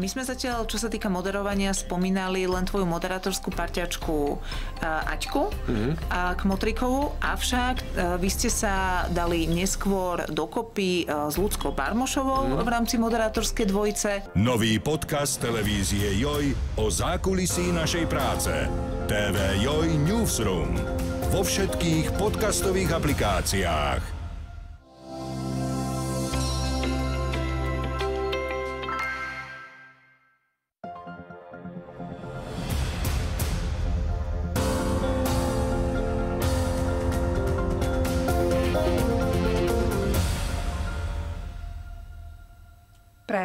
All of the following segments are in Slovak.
My sme zatiaľ, čo sa týka moderovania, spomínali len tvoju moderátorskú parťačku eh, Aťku mm-hmm. a Kmotrikovú, avšak eh, vy ste sa dali neskôr dokopy eh, s Ľudskou Barmošovou mm-hmm. v rámci moderátorskej dvojice. Nový podcast televízie Joj o zákulisí našej práce. TV Joj Newsroom vo všetkých podcastových aplikáciách.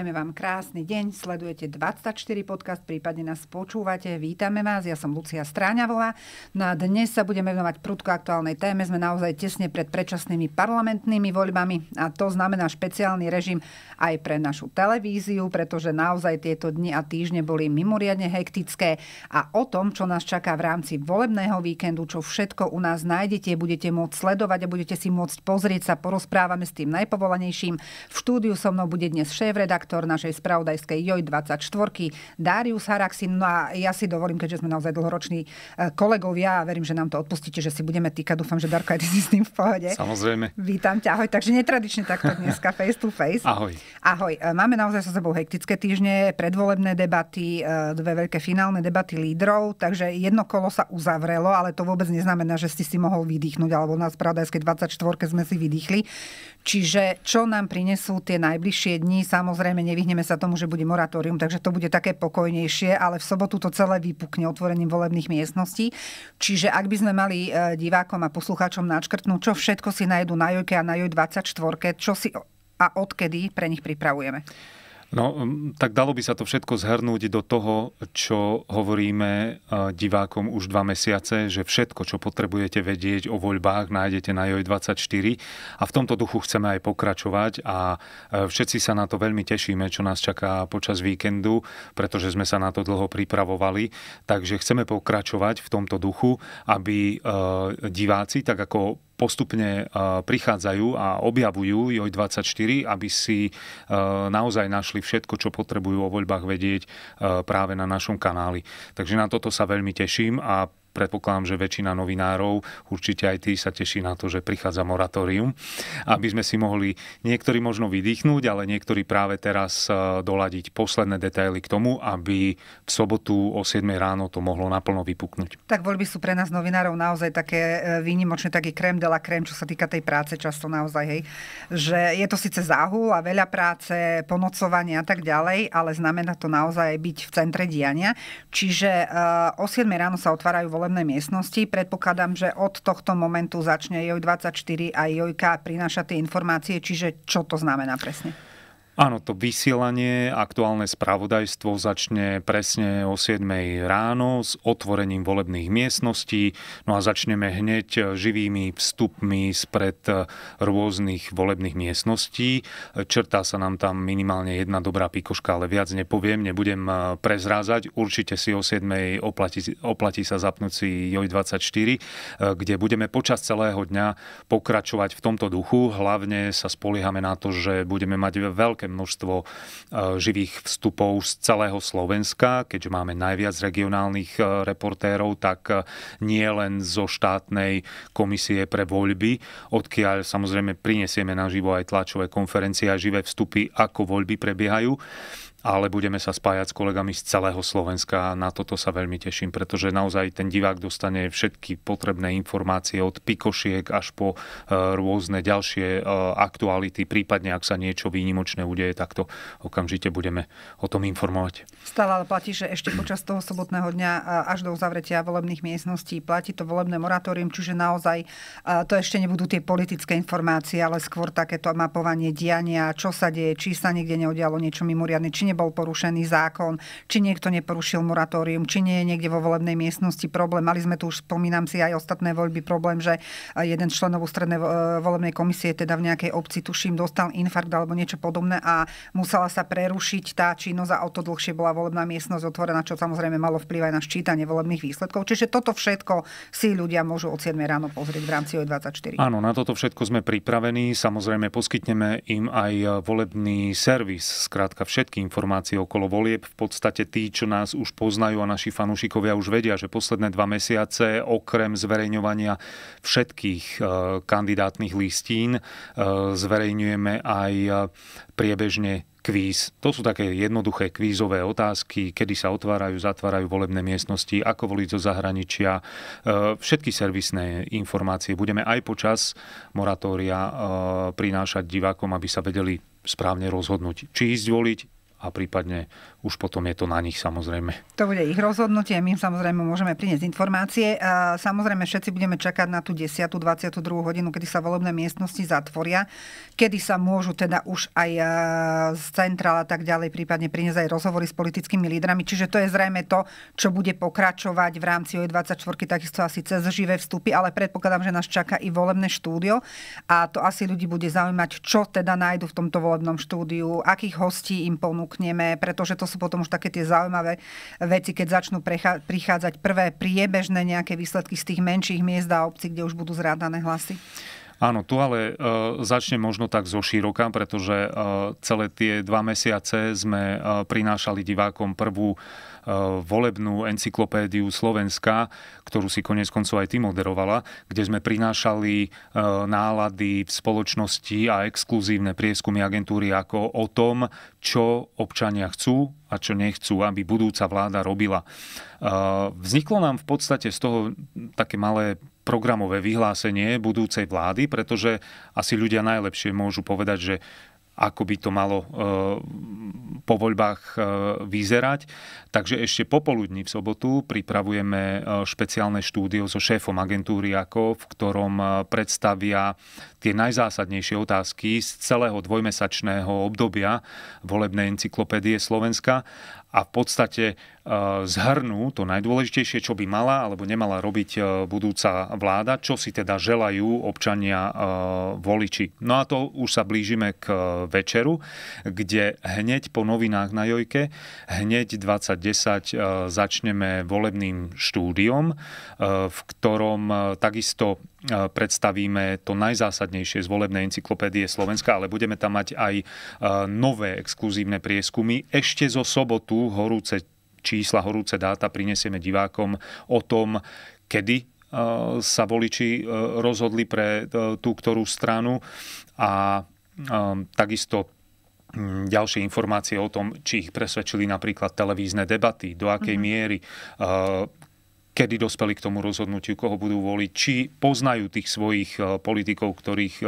Prajeme vám krásny deň, sledujete 24 podcast, prípadne nás počúvate. Vítame vás, ja som Lucia Stráňavová. No a dnes sa budeme venovať prudko aktuálnej téme. Sme naozaj tesne pred predčasnými parlamentnými voľbami a to znamená špeciálny režim aj pre našu televíziu, pretože naozaj tieto dni a týždne boli mimoriadne hektické a o tom, čo nás čaká v rámci volebného víkendu, čo všetko u nás nájdete, budete môcť sledovať a budete si môcť pozrieť sa, porozprávame s tým najpovolanejším. V štúdiu so mnou bude dnes šéf redaktor redaktor našej spravodajskej JOJ24, Darius Haraxin. No a ja si dovolím, keďže sme naozaj dlhoroční e, kolegovia a verím, že nám to odpustíte, že si budeme týkať. Dúfam, že Darko, aj ty si s tým v pohode. Samozrejme. Vítam ťa. Ahoj, takže netradične takto dneska face to face. Ahoj. Ahoj. E, máme naozaj so sebou hektické týždne, predvolebné debaty, e, dve veľké finálne debaty lídrov, takže jedno kolo sa uzavrelo, ale to vôbec neznamená, že ste si mohol vydýchnuť, alebo na Spravodajskej 24 sme si vydýchli. Čiže čo nám prinesú tie najbližšie dni, samozrejme nevyhneme sa tomu, že bude moratórium, takže to bude také pokojnejšie, ale v sobotu to celé vypukne otvorením volebných miestností. Čiže ak by sme mali e, divákom a poslucháčom načkrtnúť, čo všetko si najdu na Jojke a na Joj24, čo si a odkedy pre nich pripravujeme? No, tak dalo by sa to všetko zhrnúť do toho, čo hovoríme e, divákom už dva mesiace, že všetko, čo potrebujete vedieť o voľbách, nájdete na JOJ24 a v tomto duchu chceme aj pokračovať a e, všetci sa na to veľmi tešíme, čo nás čaká počas víkendu, pretože sme sa na to dlho pripravovali, takže chceme pokračovať v tomto duchu, aby e, diváci, tak ako postupne e, prichádzajú a objavujú JOJ24, aby si e, naozaj našli všetko, čo potrebujú o voľbách vedieť e, práve na našom kanáli. Takže na toto sa veľmi teším a predpokladám, že väčšina novinárov, určite aj tí sa teší na to, že prichádza moratórium, aby sme si mohli niektorí možno vydýchnuť, ale niektorí práve teraz e, doladiť posledné detaily k tomu, aby v sobotu o 7 ráno to mohlo naplno vypuknúť. Tak voľby sú pre nás novinárov naozaj také e, výnimočné, taký krem de la krem, čo sa týka tej práce často naozaj, hej. Že je to síce záhul a veľa práce, ponocovania a tak ďalej, ale znamená to naozaj byť v centre diania. Čiže e, o 7 ráno sa otvárajú voľby volebnej miestnosti. Predpokladám, že od tohto momentu začne JOJ24 a JOJK prináša tie informácie, čiže čo to znamená presne? Áno, to vysielanie, aktuálne spravodajstvo začne presne o 7 ráno s otvorením volebných miestností, no a začneme hneď živými vstupmi spred rôznych volebných miestností. Črtá sa nám tam minimálne jedna dobrá pikoška, ale viac nepoviem, nebudem e, prezrázať. Určite si o 7 oplatí, oplatí sa zapnúť si JOJ24, e, kde budeme počas celého dňa pokračovať v tomto duchu. Hlavne sa spoliehame na to, že budeme mať veľké veľké množstvo e, živých vstupov z celého Slovenska, keďže máme najviac regionálnych e, reportérov, tak e, nie len zo štátnej komisie pre voľby, odkiaľ samozrejme prinesieme naživo aj tlačové konferencie a živé vstupy, ako voľby prebiehajú ale budeme sa spájať s kolegami z celého Slovenska a na toto sa veľmi teším, pretože naozaj ten divák dostane všetky potrebné informácie od pikošiek až po e, rôzne ďalšie e, aktuality, prípadne ak sa niečo výnimočné udeje, tak to okamžite budeme o tom informovať. Stále ale platí, že ešte počas toho sobotného dňa e, až do uzavretia volebných miestností platí to volebné moratórium, čiže naozaj to ešte nebudú tie politické informácie, ale skôr takéto mapovanie diania, čo sa deje, či sa niekde neudialo niečo mimoriadne, či nebol porušený zákon, či niekto neporušil moratórium, či nie je niekde vo volebnej miestnosti problém. Mali sme tu už, spomínam si, aj ostatné voľby problém, že e, jeden z členov strednej e, volebnej komisie teda v nejakej obci, tuším, dostal infarkt alebo niečo podobné a musela sa prerušiť tá činnosť a o to dlhšie bola volebná miestnosť otvorená, čo samozrejme malo vplyv aj na ščítanie volebných výsledkov. Čiže toto všetko si ľudia môžu od 7 ráno pozrieť v rámci O24. Áno, na toto všetko sme pripravení. Samozrejme, poskytneme im aj volebný servis. Skrátka všetky informácie informácie okolo volieb. V podstate tí, čo nás už poznajú a naši fanúšikovia už vedia, že posledné dva mesiace okrem zverejňovania všetkých e, kandidátnych listín e, zverejňujeme aj e, priebežne kvíz. To sú také jednoduché kvízové otázky, kedy sa otvárajú, zatvárajú volebné miestnosti, ako voliť zo zahraničia. Všetky servisné informácie budeme aj počas moratória prinášať divákom, aby sa vedeli správne rozhodnúť, či ísť voliť, a prípadne už potom je to na nich samozrejme. To bude ich rozhodnutie, my im samozrejme môžeme priniesť informácie. A samozrejme všetci budeme čakať na tú 10. 22. hodinu, kedy sa volebné miestnosti zatvoria, kedy sa môžu teda už aj e, z centrála tak ďalej prípadne priniesť aj rozhovory s politickými lídrami. Čiže to je zrejme to, čo bude pokračovať v rámci OE24, takisto asi cez živé vstupy, ale predpokladám, že nás čaká i volebné štúdio a to asi ľudí bude zaujímať, čo teda nájdu v tomto volebnom štúdiu, akých hostí im ponúkneme, pretože to sú potom už také tie zaujímavé veci, keď začnú prichádzať prvé priebežné nejaké výsledky z tých menších miest a obcí, kde už budú zrádané hlasy. Áno, tu ale e, začne možno tak zo široka, pretože e, celé tie dva mesiace sme e, prinášali divákom prvú Eh, volebnú encyklopédiu Slovenska, ktorú si konec koncov aj ty moderovala, kde sme prinášali eh, nálady v spoločnosti a exkluzívne prieskumy agentúry ako o tom, čo občania chcú a čo nechcú, aby budúca vláda robila. Eh, vzniklo nám v podstate z toho také malé programové vyhlásenie budúcej vlády, pretože asi ľudia najlepšie môžu povedať, že ako by to malo e, po voľbách e, vyzerať. Takže ešte popoludní v sobotu pripravujeme e, špeciálne štúdio so šéfom agentúry ako, v ktorom predstavia tie najzásadnejšie otázky z celého dvojmesačného obdobia volebnej encyklopédie Slovenska a v podstate e, zhrnú to najdôležitejšie, čo by mala alebo nemala robiť e, budúca vláda, čo si teda želajú občania e, voliči. No a to už sa blížime k večeru, kde hneď po novinách na Jojke, hneď 2010 začneme volebným štúdiom, v ktorom takisto E, predstavíme to najzásadnejšie z volebnej encyklopédie Slovenska, ale budeme tam mať aj e, nové exkluzívne prieskumy. Ešte zo sobotu horúce čísla, horúce dáta prinesieme divákom o tom, kedy e, sa voliči rozhodli pre tú ktorú stranu a takisto ďalšie informácie o tom, či ich presvedčili napríklad televízne debaty, do akej mhm. miery, kedy dospeli k tomu rozhodnutiu, koho budú voliť, či poznajú tých svojich e, politikov, ktorých e, e,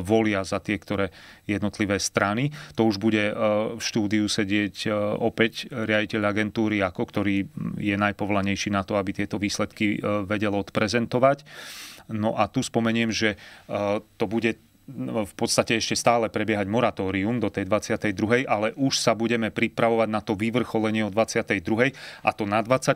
volia za tie, ktoré jednotlivé strany. To už bude v štúdiu sedieť opäť riaditeľ agentúry, ako ktorý je najpovolanejší na to, aby tieto výsledky vedel odprezentovať. No a tu spomeniem, že to bude No, v podstate ešte stále prebiehať moratórium do tej 22., ale už sa budeme pripravovať na to vyvrcholenie o 22. a to na 24.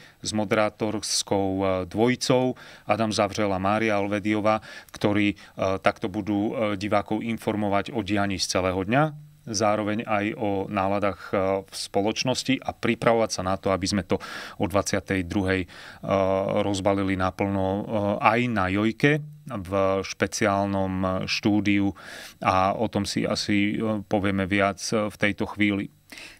s moderátorskou e, dvojicou Adam Zavřela a Mária Alvediová, ktorí e, takto budú e, divákov informovať o dianí z celého dňa zároveň aj o náladách e, v spoločnosti a pripravovať sa na to, aby sme to o 22. E, rozbalili naplno e, aj na Jojke, v špeciálnom štúdiu a o tom si asi povieme viac v tejto chvíli.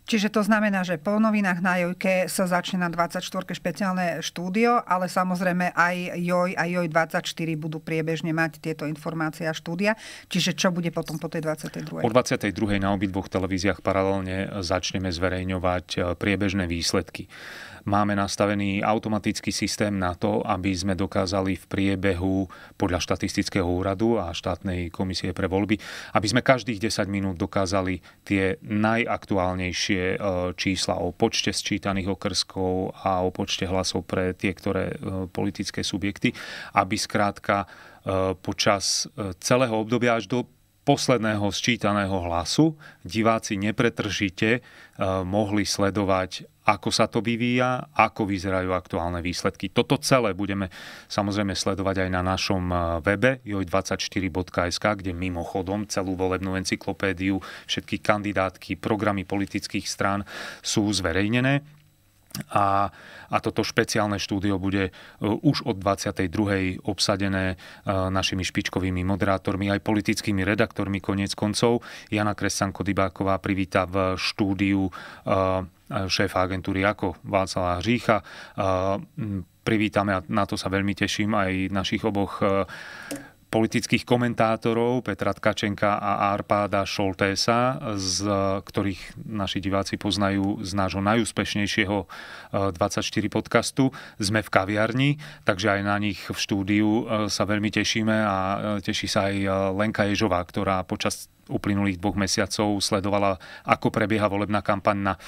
Čiže to znamená, že po novinách na Jojke sa začne na 24. špeciálne štúdio, ale samozrejme aj Joj a Joj 24 budú priebežne mať tieto informácie a štúdia. Čiže čo bude potom po tej 22. Po 22. na obidvoch televíziách paralelne začneme zverejňovať e, priebežné výsledky. Máme nastavený automatický systém na to, aby sme dokázali v priebehu podľa štatistického úradu a štátnej komisie pre voľby, aby sme každých 10 minút dokázali tie najaktuálnejšie e, čísla o počte sčítaných okrskov a o počte hlasov pre tie, ktoré e, politické subjekty, aby skrátka e, počas celého obdobia až do posledného sčítaného hlasu diváci nepretržite eh, mohli sledovať, ako sa to vyvíja, ako vyzerajú aktuálne výsledky. Toto celé budeme samozrejme sledovať aj na našom eh, webe joj24.sk, kde mimochodom celú volebnú encyklopédiu, všetky kandidátky, programy politických strán sú zverejnené a, a toto špeciálne štúdio bude e, už od 22. obsadené e, našimi špičkovými moderátormi, aj politickými redaktormi konec koncov. Jana Kresanko-Dybáková privíta v štúdiu e, šéfa agentúry ako Václava Hřícha. Privítame, a na to sa veľmi teším, aj našich oboch politických komentátorov Petra Tkačenka a Arpáda Šoltésa, z ktorých naši diváci poznajú z nášho najúspešnejšieho 24 e, podcastu. Sme v kaviarni, takže aj na nich v štúdiu e, sa veľmi tešíme a e, teší sa aj Lenka Ježová, ktorá počas uplynulých dvoch mesiacov sledovala, ako prebieha volebná kampaň na e,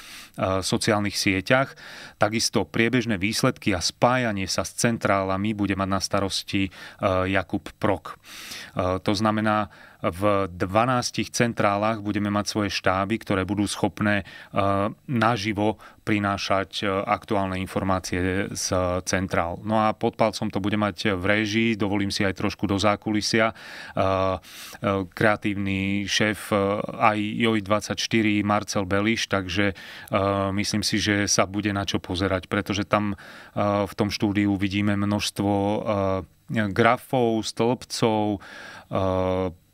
sociálnych sieťach. Takisto priebežné výsledky a spájanie sa s centrálami bude mať na starosti e, Jakub Prok. E, to znamená, v 12 centrálach budeme mať svoje štáby, ktoré budú schopné e, naživo prinášať e, aktuálne informácie z centrál. No a pod palcom to bude mať v réžii, dovolím si aj trošku do zákulisia. E, kreatívny šéf aj JOJ24 Marcel Beliš, takže myslím si, že sa bude na čo pozerať, pretože tam v tom štúdiu vidíme množstvo grafov, stĺpcov,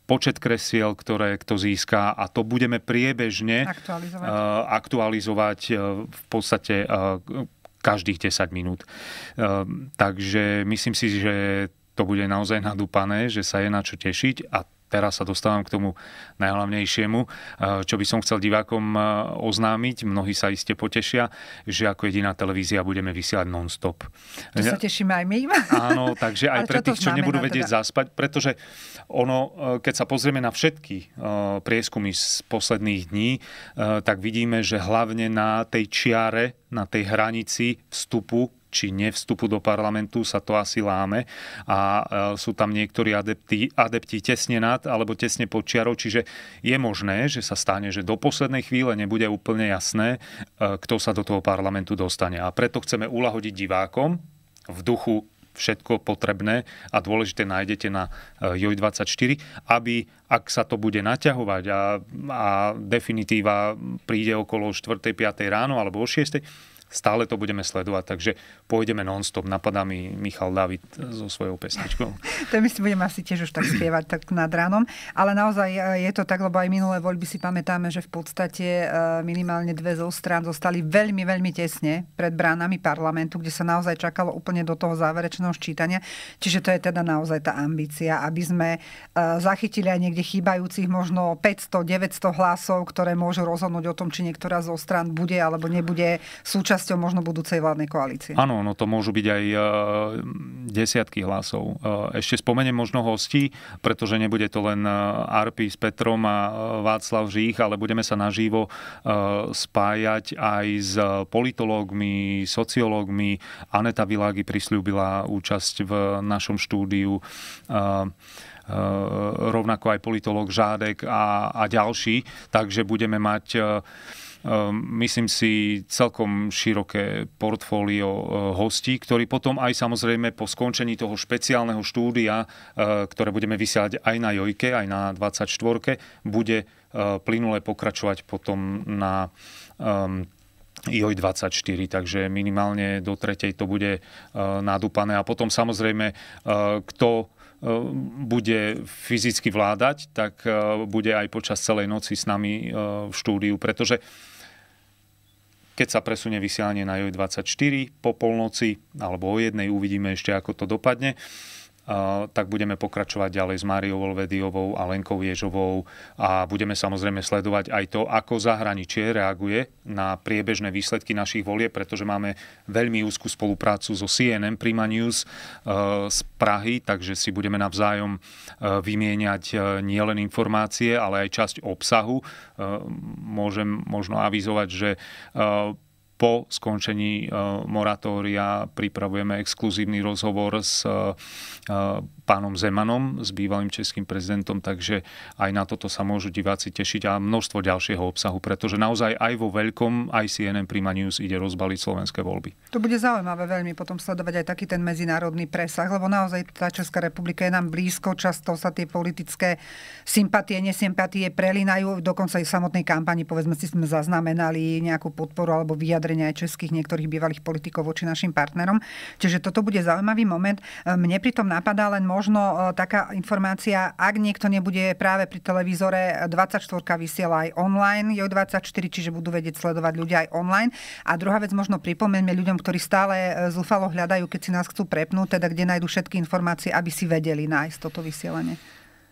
počet kresiel, ktoré kto získa a to budeme priebežne aktualizovať, eh, aktualizovať eh, v podstate eh, každých 10 minút. Takže myslím si, že to bude naozaj nadúpané, že sa je na čo tešiť a teraz sa dostávam k tomu najhlavnejšiemu, eh, čo by som chcel divákom eh, oznámiť. Mnohí sa iste potešia, že ako jediná televízia budeme vysielať non-stop. To sa tešíme aj my. Áno, takže aj pre tých, čo nebudú teda? vedieť teda? zaspať, pretože ono, eh, keď sa pozrieme na všetky prieskumy z posledných dní, tak vidíme, že hlavne na tej čiare, na tej hranici vstupu či nevstupu do parlamentu sa to asi láme a e, sú tam niektorí adepti, adepti tesne nad alebo tesne pod čiarou, čiže je možné, že sa stane, že do poslednej chvíle nebude úplne jasné, e, kto sa do toho parlamentu dostane. A preto chceme ulahodiť divákom v duchu všetko potrebné a dôležité nájdete na e, JOJ24, aby, ak sa to bude naťahovať a, a definitíva príde okolo 4. 5. ráno alebo o 6 stále to budeme sledovať, takže pôjdeme non-stop. Napadá mi Michal David so svojou pesničkou. to my si budeme asi tiež už tak spievať tak nad ránom, ale naozaj e, je to tak, lebo aj minulé voľby si pamätáme, že v podstate e, minimálne dve zo strán zostali veľmi, veľmi tesne pred bránami parlamentu, kde sa naozaj čakalo úplne do toho záverečného ščítania. Čiže to je teda naozaj tá ambícia, aby sme e, zachytili aj niekde chýbajúcich možno 500-900 hlasov, ktoré môžu rozhodnúť o tom, či niektorá zo strán bude alebo nebude súčasť súčasťou možno budúcej vládnej koalície. Áno, no to môžu byť aj e, desiatky hlasov. E, ešte spomeniem možno hostí, pretože nebude to len e, Arpi s Petrom a Václav Žích, ale budeme sa naživo spájať aj s politológmi, sociológmi. Aneta Világi prislúbila účasť v našom štúdiu rovnako aj politolog Žádek a, a ďalší. Takže budeme mať Ehm, myslím si, celkom široké portfólio eh, hostí, ktorí potom aj samozrejme po skončení toho špeciálneho štúdia, eh, ktoré budeme vysielať aj na Jojke, aj na 24 bude eh, plynule pokračovať potom na ehm, IOI24, takže minimálne do tretej to bude nadúpané. A potom samozrejme, kto E, bude fyzicky vládať, tak e, bude aj počas celej noci s nami e, v štúdiu, pretože keď sa presunie vysielanie na JOJ24 po polnoci alebo o jednej, uvidíme ešte, ako to dopadne, tak budeme pokračovať ďalej s Máriou Olvediovou a Lenkou Ježovou a budeme samozrejme sledovať aj to, ako zahraničie reaguje na priebežné výsledky našich volie, pretože máme veľmi úzkú spoluprácu so CNN Prima News e, z Prahy, takže si budeme navzájom e, vymieňať e, nielen informácie, ale aj časť obsahu. Môžem možno avizovať, že po skončení eh, moratória pripravujeme exkluzívny rozhovor s eh, pánom Zemanom, s bývalým českým prezidentom, takže aj na toto sa môžu diváci tešiť a množstvo ďalšieho obsahu, pretože naozaj aj vo veľkom aj CNN Prima News ide rozbaliť slovenské voľby. To bude zaujímavé veľmi potom sledovať aj taký ten medzinárodný presah, lebo naozaj tá Česká republika je nám blízko, často sa tie politické sympatie, nesympatie prelínajú, dokonca aj v samotnej kampani, povedzme si, sme zaznamenali nejakú podporu alebo vyjadrenia aj českých niektorých bývalých politikov voči našim partnerom. Čiže toto bude zaujímavý moment. Mne pritom napadá len možno možno e, taká informácia, ak niekto nebude práve pri televízore, 24 e, vysiela aj online, jo 24 čiže budú vedieť sledovať ľudia aj online. A druhá vec, možno pripomeňme ľuďom, ktorí stále e, zúfalo hľadajú, keď si nás chcú prepnúť, teda kde nájdú všetky informácie, aby si vedeli nájsť toto vysielanie.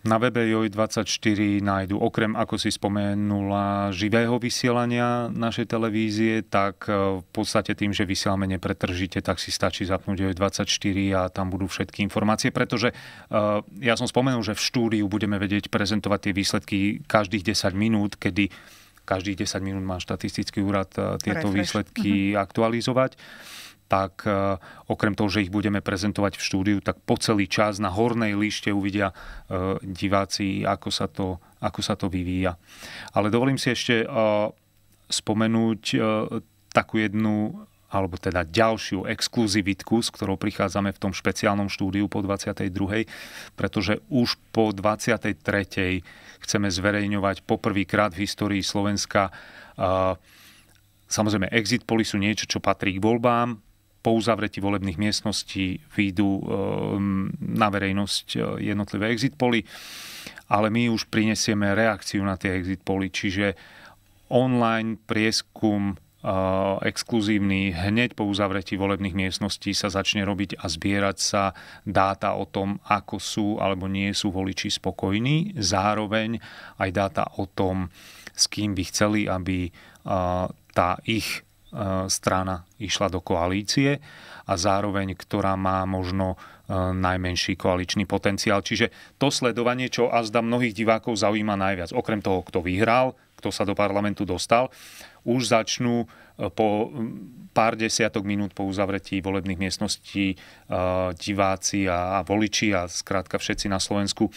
Na webe JOJ24 nájdu okrem, ako si spomenula, živého vysielania našej televízie, tak e, v podstate tým, že vysielame nepretržite, tak si stačí zapnúť JOJ24 a tam budú všetky informácie, pretože e, ja som spomenul, že v štúdiu budeme vedieť prezentovať tie výsledky každých 10 minút, kedy každých 10 minút má štatistický úrad e, tieto Refresh. výsledky mm-hmm. aktualizovať tak e, okrem toho, že ich budeme prezentovať v štúdiu, tak po celý čas na hornej líšte uvidia e, diváci, ako sa to, ako sa to vyvíja. Ale dovolím si ešte e, spomenúť takú jednu alebo teda ďalšiu exkluzivitku, s ktorou prichádzame v tom špeciálnom štúdiu po 22., pretože už po 23. chceme zverejňovať poprvýkrát v histórii Slovenska Samozrejme, exit polisu sú niečo, čo patrí k voľbám, po uzavretí volebných miestností výjdu eh, na verejnosť eh, jednotlivé exit poly, ale my už prinesieme reakciu na tie exit poly, čiže online prieskum eh, exkluzívny hneď po uzavretí volebných miestností sa začne robiť a zbierať sa dáta o tom, ako sú alebo nie sú voliči spokojní, zároveň aj dáta o tom, s kým by chceli, aby tá ich E, strana išla do koalície a zároveň, ktorá má možno e, najmenší koaličný potenciál. Čiže to sledovanie, čo azda mnohých divákov zaujíma najviac, okrem toho, kto vyhral, kto sa do parlamentu dostal, už začnú e, po pár desiatok minút po uzavretí volebných miestností diváci a voliči a zkrátka všetci na Slovensku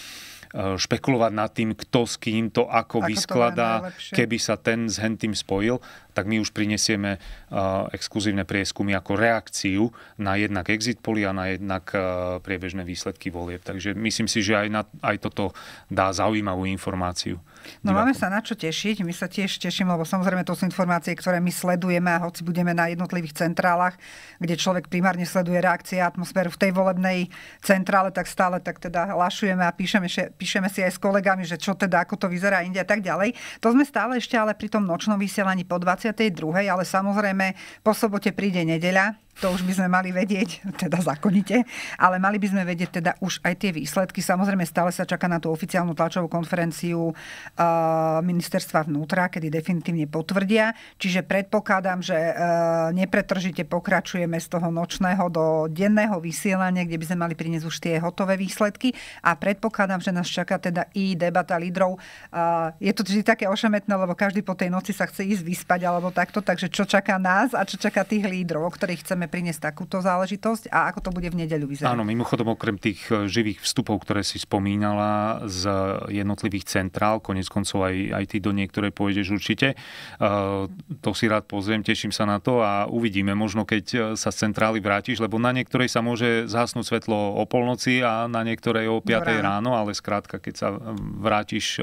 Eh, špekulovať nad tým, kto s kým to ako, ako vyskladá, to keby sa ten s hentým spojil, tak my už prinesieme eh, exkluzívne prieskumy ako reakciu na jednak exit poli a na jednak eh, priebežné výsledky volieb. Takže myslím si, že aj, na, aj toto dá zaujímavú informáciu. No máme sa na čo tešiť. My sa tiež tešíme, lebo samozrejme to sú informácie, ktoré my sledujeme, hoci budeme na jednotlivých centrálach, kde človek primárne sleduje reakcie a atmosféru v tej volebnej centrále, tak stále tak teda hlašujeme a píšeme, píšeme si aj s kolegami, že čo teda, ako to vyzerá inde a tak ďalej. To sme stále ešte ale pri tom nočnom vysielaní po 22. ale samozrejme po sobote príde nedeľa, to už by sme mali vedieť, teda zákonite, ale mali by sme vedieť teda už aj tie výsledky. Samozrejme, stále sa čaká na tú oficiálnu tlačovú konferenciu uh, ministerstva vnútra, kedy definitívne potvrdia. Čiže predpokladám, že uh, nepretržite pokračujeme z toho nočného do denného vysielania, kde by sme mali priniesť už tie hotové výsledky a predpokladám, že nás čaká teda i debata lídrov. Uh, je to vždy také ošemetné, lebo každý po tej noci sa chce ísť vyspať alebo takto, takže čo čaká nás a čo čaká tých lídrov, o ktorých chceme priniesť takúto záležitosť a ako to bude v nedeľu vyzerať. Áno, mimochodom okrem tých eh, živých vstupov, ktoré si spomínala z jednotlivých centrál, konec koncov aj, aj ty do niektorej pôjdeš určite, eh, to si rád pozriem, teším sa na to a uvidíme možno, keď eh, sa z centrály vrátiš, lebo na niektorej sa môže zhasnúť svetlo o polnoci a na niektorej o 5 ráno. ráno, ale skrátka, keď sa vrátiš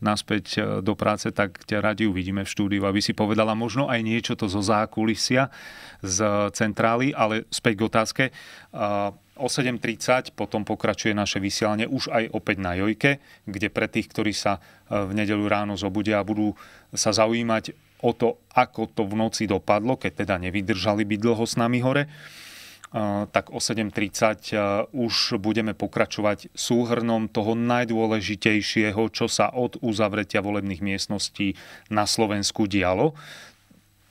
naspäť do práce, tak ťa radi uvidíme v štúdiu, aby si povedala možno aj niečo to zo zákulisia z centrály centrály, ale späť k otázke. O 7.30 potom pokračuje naše vysielanie už aj opäť na Jojke, kde pre tých, ktorí sa e, v nedelu ráno zobudia a budú sa zaujímať o to, ako to v noci dopadlo, keď teda nevydržali byť dlho s nami hore, e, tak o 7.30 e, už budeme pokračovať súhrnom toho najdôležitejšieho, čo sa od uzavretia volebných miestností na Slovensku dialo.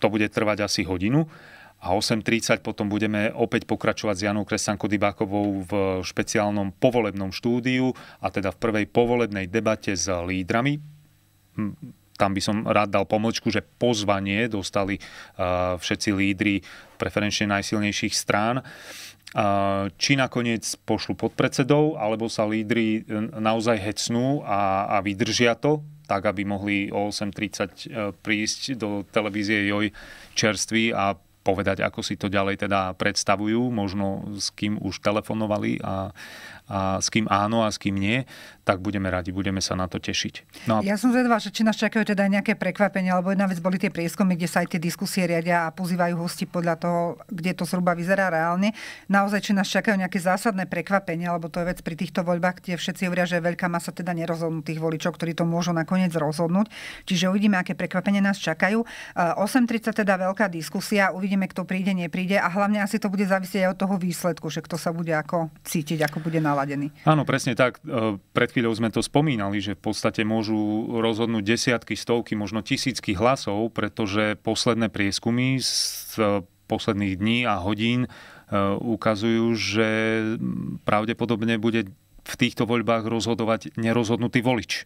To bude trvať asi hodinu a 8.30 potom budeme opäť pokračovať s Janou Kresanko Dybákovou v špeciálnom povolebnom štúdiu a teda v prvej povolebnej debate s lídrami. Hm, tam by som rád dal pomočku, že pozvanie dostali e, všetci lídry preferenčne najsilnejších strán e, či nakoniec pošlu podpredsedov, alebo sa lídry e, naozaj hecnú a, a vydržia to, tak aby mohli o 8.30 prísť do televízie Joj čerství a povedať, ako si to ďalej teda predstavujú, možno s kým už telefonovali a, a s kým áno a s kým nie, tak budeme radi, budeme sa na to tešiť. No a... Ja som zvedavá, že či nás čakajú teda nejaké prekvapenia, alebo jedna vec boli tie prieskumy, kde sa aj tie diskusie riadia a pozývajú hosti podľa toho, kde to zhruba vyzerá reálne. Naozaj, či nás čakajú nejaké zásadné prekvapenia, lebo to je vec pri týchto voľbách, kde všetci hovoria, že je veľká masa teda nerozhodnutých voličov, ktorí to môžu nakoniec rozhodnúť. Čiže uvidíme, aké prekvapenia nás čakajú. 8.30 eh, teda veľká diskusia, uvidíme uvidíme, kto príde, nepríde a hlavne asi to bude závisieť aj od toho výsledku, že kto sa bude ako cítiť, ako bude naladený. Áno, presne tak. E, pred chvíľou sme to spomínali, že v podstate môžu rozhodnúť desiatky, stovky, možno tisícky hlasov, pretože posledné prieskumy z posledných dní a hodín e, ukazujú, že pravdepodobne bude v týchto voľbách rozhodovať nerozhodnutý volič. E,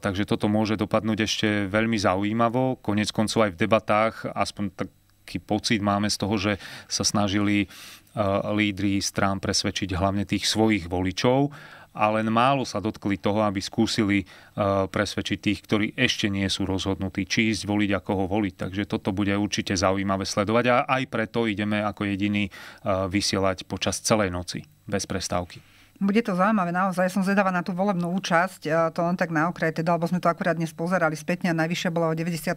takže toto môže dopadnúť ešte veľmi zaujímavo. Konec koncov aj v debatách, aspoň tak taký pocit máme z toho, že sa snažili e, lídry strán presvedčiť hlavne tých svojich voličov ale len málo sa dotkli toho, aby skúsili e, presvedčiť tých, ktorí ešte nie sú rozhodnutí, či ísť voliť a koho voliť. Takže toto bude určite zaujímavé sledovať a aj preto ideme ako jediný e, vysielať počas celej noci bez prestávky. Bude to zaujímavé naozaj. Som zvedavá na tú volebnú účasť. To len tak na okraj, teda, lebo sme to akurát dnes pozerali spätne a najvyššia bola o 94.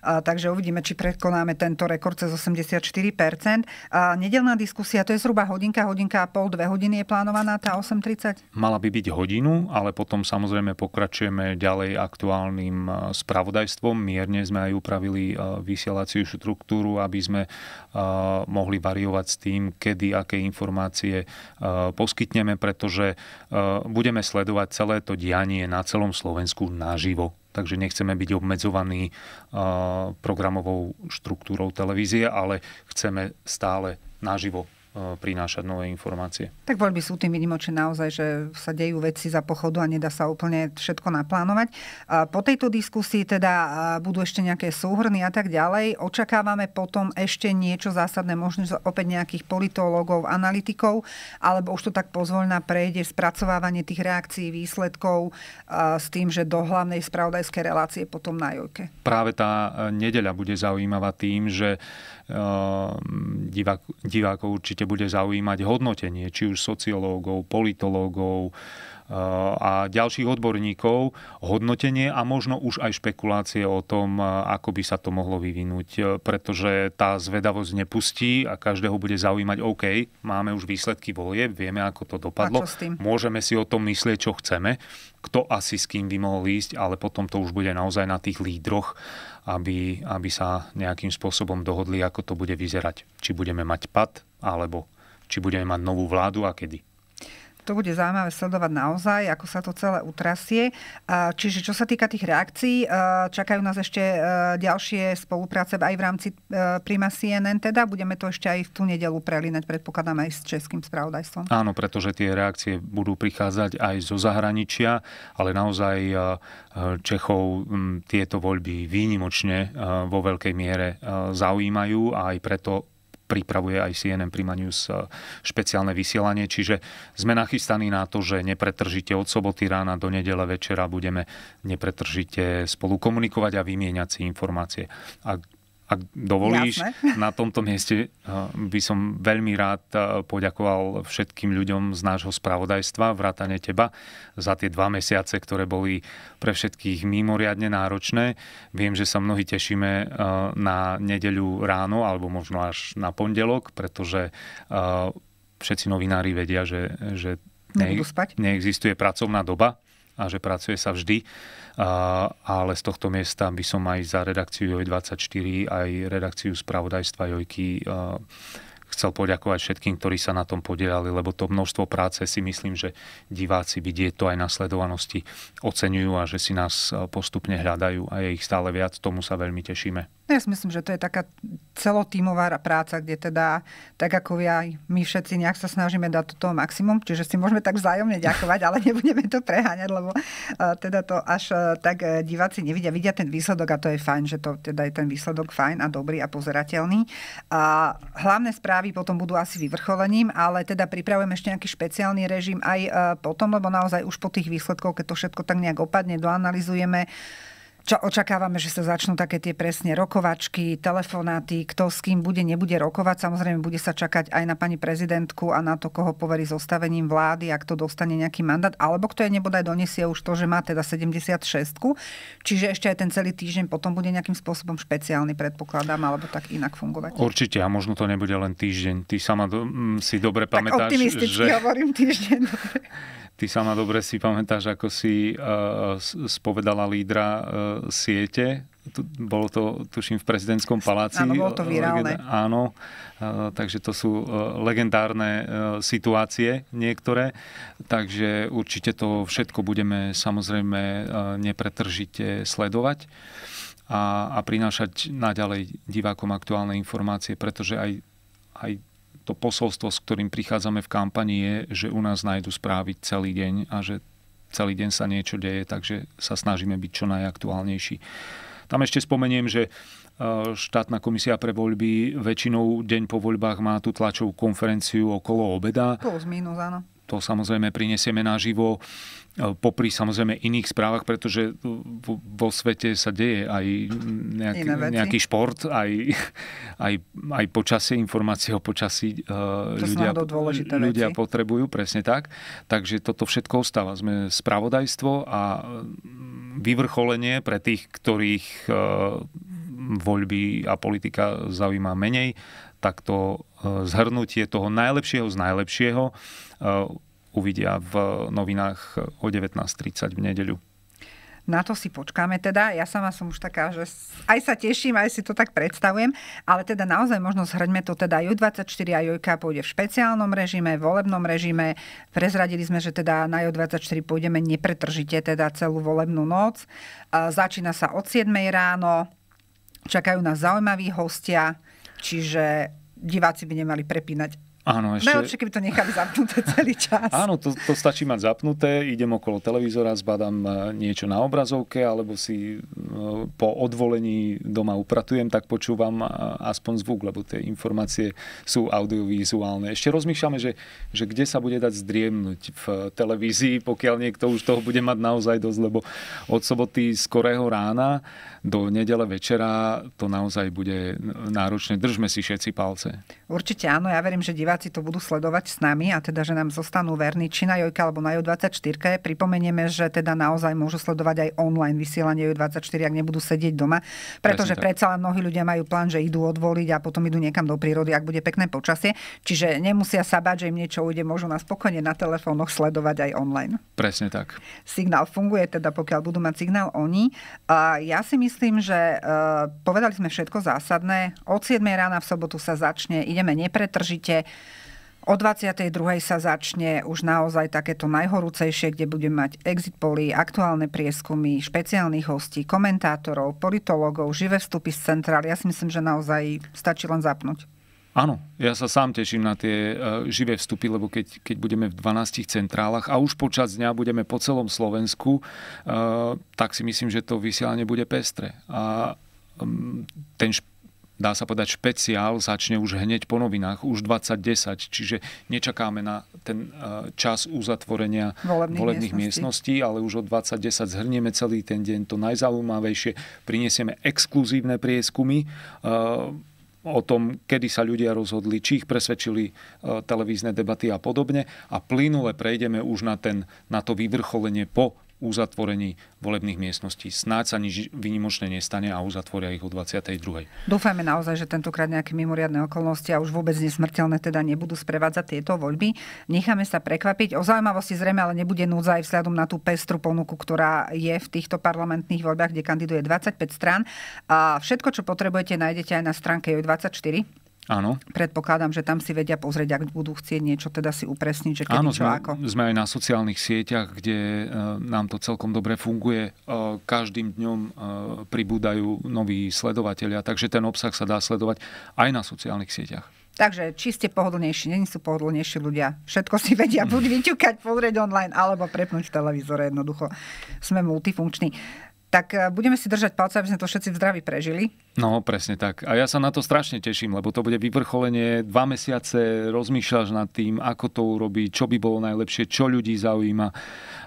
A, takže uvidíme, či prekonáme tento rekord cez 84%. A nedelná diskusia, to je zhruba hodinka, hodinka a pol, dve hodiny je plánovaná tá 8.30? Mala by byť hodinu, ale potom samozrejme pokračujeme ďalej aktuálnym spravodajstvom. Mierne sme aj upravili vysielaciu štruktúru, aby sme mohli variovať s tým, kedy aké informácie poskytneme, pretože e, budeme sledovať celé to dianie na celom Slovensku naživo. Takže nechceme byť obmedzovaní e, programovou štruktúrou televízie, ale chceme stále naživo E, prinášať nové informácie. Tak voľby sú tým vynimočné naozaj, že sa dejú veci za pochodu a nedá sa úplne všetko naplánovať. Po tejto diskusii teda budú ešte nejaké súhrny a tak ďalej. Očakávame potom ešte niečo zásadné, možno opäť nejakých politológov, analytikov, alebo už to tak pozvoľná prejde spracovávanie tých reakcií, výsledkov s tým, že do hlavnej spravodajskej relácie potom na Jojke. Práve tá e, nedeľa bude zaujímavá tým, že Ehm, divák, divákov určite bude zaujímať hodnotenie, či už sociológov, politológov, a ďalších odborníkov hodnotenie a možno už aj špekulácie o tom, ako by sa to mohlo vyvinúť, e, pretože tá zvedavosť nepustí a každého bude zaujímať, OK, máme už výsledky volie, vieme, ako to dopadlo, môžeme si o tom myslieť, čo chceme, kto asi s kým by mohol ísť, ale potom to už bude naozaj na tých lídroch, aby, aby sa nejakým spôsobom dohodli, ako to bude vyzerať. Či budeme mať pad, alebo či budeme mať novú vládu a kedy to bude zaujímavé sledovať naozaj, ako sa to celé utrasie. Čiže čo sa týka tých reakcií, čakajú nás ešte e, ďalšie spolupráce aj v rámci e, Prima CNN, teda budeme to ešte aj v tú nedelu prelinať, predpokladám aj s českým spravodajstvom. Áno, pretože tie reakcie budú prichádzať aj zo zahraničia, ale naozaj e, Čechov tieto voľby výnimočne vo veľkej miere zaujímajú a aj preto pripravuje aj CNN Prima News e, špeciálne vysielanie, čiže sme nachystaní na to, že nepretržite od soboty rána do nedele večera budeme nepretržite spolu komunikovať a vymieňať si informácie. A ak dovolíš, Jasne. na tomto mieste eh, by som veľmi rád eh, poďakoval všetkým ľuďom z nášho spravodajstva, vrátane teba, za tie dva mesiace, ktoré boli pre všetkých mimoriadne náročné. Viem, že sa mnohí tešíme eh, na nedeľu ráno, alebo možno až na pondelok, pretože všetci novinári vedia, že, že ne, spať? neexistuje pracovná doba a že pracuje sa vždy. A, ale z tohto miesta by som aj za redakciu Joj24, aj redakciu spravodajstva Jojky chcel poďakovať všetkým, ktorí sa na tom podielali, lebo to množstvo práce si myslím, že diváci vidieť to aj na sledovanosti oceňujú a že si nás postupne hľadajú a je ich stále viac. Tomu sa veľmi tešíme. No ja si myslím, že to je taká celotímová práca, kde teda, tak ako aj my všetci nejak sa snažíme dať toto maximum, čiže si môžeme tak vzájomne ďakovať, ale nebudeme to preháňať, lebo teda to až tak e, diváci nevidia. Vidia ten výsledok a to je fajn, že to teda je ten výsledok fajn a dobrý a pozerateľný. A hlavné správy potom budú asi vyvrcholením, ale teda pripravujeme ešte nejaký špeciálny režim aj e, potom, lebo naozaj už po tých výsledkoch, keď to všetko tak nejak opadne, doanalizujeme, čo očakávame, že sa začnú také tie presne rokovačky, telefonáty, kto s kým bude, nebude rokovať. Samozrejme, bude sa čakať aj na pani prezidentku a na to, koho poverí zostavením vlády, ak to dostane nejaký mandát, alebo kto je nebodaj donesie už to, že má teda 76. Čiže ešte aj ten celý týždeň potom bude nejakým spôsobom špeciálny, predpokladám, alebo tak inak fungovať. Určite a možno to nebude len týždeň. Ty sama si dobre pamätáš, tak že... hovorím týždeň. Ty sama dobre si pamätáš, ako si uh, spovedala lídra uh, siete. Tu, bolo to, tuším, v prezidentskom paláci. Áno, bolo to eh, virálne. Áno, uh, takže to sú uh, legendárne uh, situácie niektoré. Takže určite to všetko budeme samozrejme uh, nepretržite sledovať a, a prinášať naďalej divákom aktuálne informácie, pretože aj, aj to posolstvo, s ktorým prichádzame v kampani je, že u nás nájdu správy celý deň a že celý deň sa niečo deje, takže sa snažíme byť čo najaktuálnejší. Tam ešte spomeniem, že e, štátna komisia pre voľby väčšinou deň po voľbách má tú tlačovú konferenciu okolo obeda. Plus minus, áno. To samozrejme prinesieme naživo e, popri samozrejme iných správach, pretože vo svete sa deje aj nejaký, nejaký šport, aj, aj, aj počasie, informácie o počasí e, to ľudia, ľudia potrebujú, presne tak. Takže toto všetko ostáva. Sme spravodajstvo a vyvrcholenie pre tých, ktorých e, voľby a politika zaujíma menej, tak to zhrnutie toho najlepšieho z najlepšieho Eh, uvidia v novinách o 19.30 v nedeľu. Na to si počkáme teda. Ja sama som už taká, že aj sa teším, aj si to tak predstavujem. Ale teda naozaj možno zhrňme to teda Ju24 a Jojka pôjde v špeciálnom režime, volebnom režime. Prezradili sme, že teda na Ju24 pôjdeme nepretržite teda celú volebnú noc. Eh, začína sa od 7 ráno. Čakajú nás zaujímaví hostia, čiže diváci by nemali prepínať Áno, ešte... Najlepšie, keby to nechali zapnuté celý čas. Áno, to, to stačí mať zapnuté, idem okolo televízora, zbadám e, niečo na obrazovke, alebo si e, po odvolení doma upratujem, tak počúvam aspoň zvuk, lebo tie informácie sú audiovizuálne. Ešte rozmýšľame, že, že kde sa bude dať zdriemnúť v televízii, pokiaľ niekto už toho bude mať naozaj dosť, lebo od soboty skorého rána do nedele večera to naozaj bude náročné. Držme si všetci palce. Určite áno, ja verím, že diváci diváci to budú sledovať s nami a teda, že nám zostanú verní či na Jojka alebo na Joj24. Pripomenieme, že teda naozaj môžu sledovať aj online vysielanie Joj24, ak nebudú sedieť doma, pretože Presne predsa len mnohí ľudia majú plán, že idú odvoliť a potom idú niekam do prírody, ak bude pekné počasie. Čiže nemusia sa báť, že im niečo ujde, môžu nás spokojne na telefónoch sledovať aj online. Presne tak. Signál funguje, teda pokiaľ budú mať signál oni. A ja si myslím, že eh, povedali sme všetko zásadné. Od 7 rána v sobotu sa začne, ideme nepretržite. O 22. sa začne už naozaj takéto najhorúcejšie, kde budeme mať exit poly, aktuálne prieskumy, špeciálnych hostí, komentátorov, politológov, živé vstupy z centrál. Ja si myslím, že naozaj stačí len zapnúť. Áno, ja sa sám teším na tie e, živé vstupy, lebo keď, keď budeme v 12 centrálach a už počas dňa budeme po celom Slovensku, e, tak si myslím, že to vysielanie bude pestre. A mm, ten dá sa povedať, špeciál začne už hneď po novinách, už 2010, čiže nečakáme na ten eh, čas uzatvorenia volebných, volebných miestností. miestností, ale už od 2010 zhrnieme celý ten deň, to najzaujímavejšie, prinesieme exkluzívne prieskumy, eh, o tom, kedy sa ľudia rozhodli, či ich presvedčili eh, televízne debaty a podobne. A plynule prejdeme už na, ten, na to vyvrcholenie po uzatvorení volebných miestností. Snáď sa nič vynimočné nestane a uzatvoria ich o 22. Dúfajme naozaj, že tentokrát nejaké mimoriadne okolnosti a už vôbec nesmrteľné teda nebudú sprevádzať tieto voľby. Necháme sa prekvapiť. O zaujímavosti zrejme ale nebude núdza aj vzhľadom na tú pestru ponuku, ktorá je v týchto parlamentných voľbách, kde kandiduje 25 strán. A všetko, čo potrebujete, nájdete aj na stránke JOJ24. Áno. Predpokladám, že tam si vedia pozrieť, ak budú chcieť niečo teda si upresniť, že kedy Áno, čo sme, ako. sme aj na sociálnych sieťach, kde e, nám to celkom dobre funguje. E, každým dňom e, pribúdajú noví sledovateľia, takže ten obsah sa dá sledovať aj na sociálnych sieťach. Takže či ste pohodlnejší, není sú pohodlnejší ľudia. Všetko si vedia buď vyťukať, pozrieť online, alebo prepnúť v televízore. Jednoducho sme multifunkční. Tak budeme si držať palce, aby sme to všetci v zdraví prežili. No, presne tak. A ja sa na to strašne teším, lebo to bude vyvrcholenie. Dva mesiace rozmýšľaš nad tým, ako to urobiť, čo by bolo najlepšie, čo ľudí zaujíma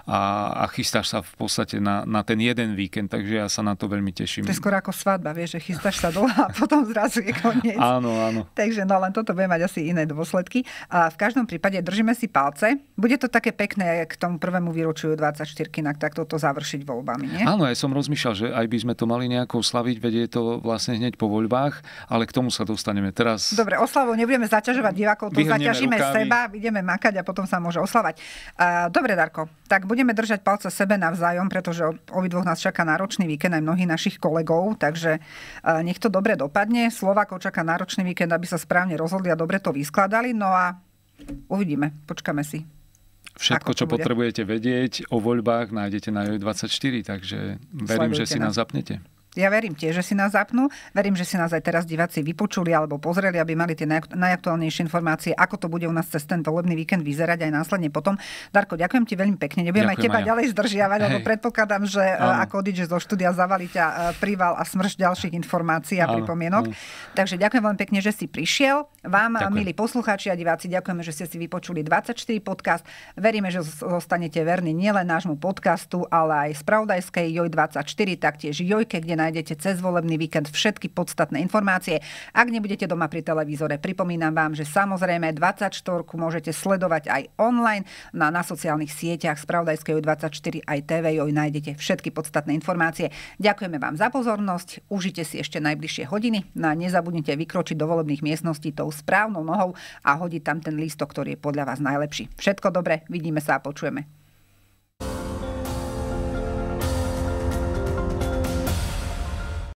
a, a chystáš sa v podstate na, na ten jeden víkend, takže ja sa na to veľmi teším. To je skôr ako svadba, vieš, že chystáš sa dlho a potom zrazu je koniec. áno, áno. Takže no len toto bude mať asi iné dôsledky. A v každom prípade držíme si palce. Bude to také pekné k tomu prvému výročiu 24 tak takto to završiť voľbami, nie? Áno, ja som rozmýšľal, že aj by sme to mali nejako slaviť, vedie to vlastne vlastne hneď po voľbách, ale k tomu sa dostaneme teraz. Dobre, oslavu. nebudeme zaťažovať divákov, to zaťažíme rukami. seba, ideme makať a potom sa môže oslavať. Dobre, Darko, tak budeme držať palce sebe navzájom, pretože obidvoch nás čaká náročný víkend aj mnohých našich kolegov, takže nech to dobre dopadne. Slovákov čaká náročný víkend, aby sa správne rozhodli a dobre to vyskladali. No a uvidíme, počkame si. Všetko, čo bude? potrebujete vedieť o voľbách, nájdete na j 24 takže verím, Sledujte že si nás zapnete. Ja verím tiež, že si nás zapnú. Verím, že si nás aj teraz diváci vypočuli alebo pozreli, aby mali tie najaktuálnejšie informácie, ako to bude u nás cez ten volebný víkend vyzerať aj následne potom. Darko, ďakujem ti veľmi pekne. Nebudem ďakujem aj teba aj ja. ďalej zdržiavať, Hej. lebo predpokladám, že e, Áno. ako odídeš zo štúdia, zavali ťa e, príval a smrš ďalších informácií a Áno. pripomienok. Áno. Takže ďakujem veľmi pekne, že si prišiel. Vám, ďakujem. milí poslucháči a diváci, ďakujeme, že ste si vypočuli 24 podcast. Veríme, že zostanete verní nielen nášmu podcastu, ale aj spravodajskej Joj24, taktiež Jojke, kde nájdete cez volebný víkend všetky podstatné informácie. Ak nebudete doma pri televízore, pripomínam vám, že samozrejme 24 môžete sledovať aj online na, na sociálnych sieťach Spravodajskej 24 aj TV joj nájdete všetky podstatné informácie. Ďakujeme vám za pozornosť, užite si ešte najbližšie hodiny no a nezabudnite vykročiť do volebných miestností tou správnou nohou a hodiť tam ten lístok, ktorý je podľa vás najlepší. Všetko dobre, vidíme sa a počujeme.